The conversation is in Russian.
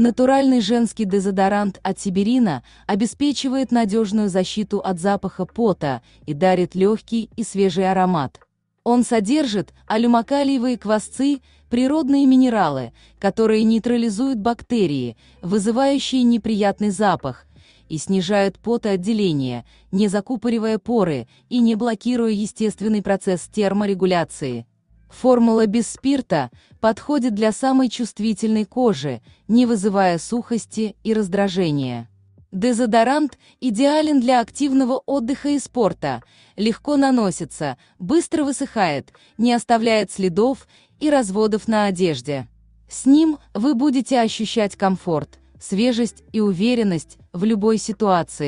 Натуральный женский дезодорант от Сибирина обеспечивает надежную защиту от запаха пота и дарит легкий и свежий аромат. Он содержит алюмокалиевые квасцы, природные минералы, которые нейтрализуют бактерии, вызывающие неприятный запах, и снижают потоотделение, не закупоривая поры и не блокируя естественный процесс терморегуляции. Формула без спирта подходит для самой чувствительной кожи, не вызывая сухости и раздражения. Дезодорант идеален для активного отдыха и спорта, легко наносится, быстро высыхает, не оставляет следов и разводов на одежде. С ним вы будете ощущать комфорт, свежесть и уверенность в любой ситуации.